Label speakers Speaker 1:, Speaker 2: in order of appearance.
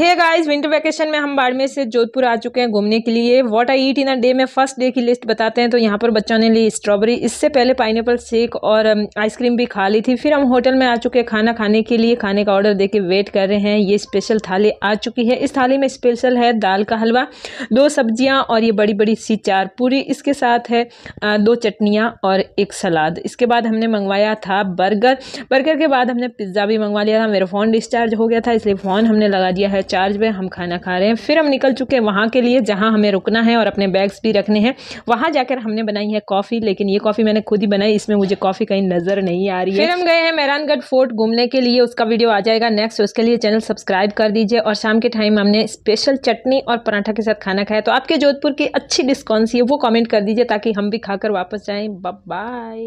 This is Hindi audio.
Speaker 1: हे गाइस विंटर वैकेशन में हम बाड़मेर से जोधपुर आ चुके हैं घूमने के लिए what I eat in a day में फर्स्ट डे की लिस्ट बताते हैं तो यहाँ पर बच्चों ने ली स्ट्रॉबेरी इससे पहले पाइनएपल शेक और आइसक्रीम um, भी खा ली थी फिर हम होटल में आ चुके हैं खाना खाने के लिए खाने का ऑर्डर देके वेट कर रहे हैं ये स्पेशल थाली आ चुकी है इस थाली में स्पेशल है दाल का हलवा दो सब्जियाँ और ये बड़ी बड़ी सी चार पूरी इसके साथ है दो चटनियाँ और एक सलाद इसके बाद हमने मंगवाया था बर्गर बर्गर के बाद हमने पिज़्ज़ा भी मंगवा लिया था मेरा फ़ोन डिस्चार्ज हो गया था इसलिए फ़ोन हमने लगा दिया है चार्ज में हम खाना खा रहे हैं फिर हम निकल चुके हैं वहाँ के लिए जहाँ हमें रुकना है और अपने बैग्स भी रखने हैं वहाँ जाकर हमने बनाई है कॉफ़ी लेकिन ये कॉफ़ी मैंने खुद ही बनाई इसमें मुझे कॉफ़ी कहीं नज़र नहीं आ रही है फिर हम गए हैं मेहरानगढ़ फोर्ट घूमने के लिए उसका वीडियो आ जाएगा नेक्स्ट तो उसके लिए चैनल सब्सक्राइब कर दीजिए और शाम के टाइम हमने स्पेशल चटनी और पराठा के साथ खाना खाया तो आपके जोधपुर की अच्छी डिस्कॉन्सी है वो कॉमेंट कर दीजिए ताकि हम भी खाकर वापस जाएँ बाय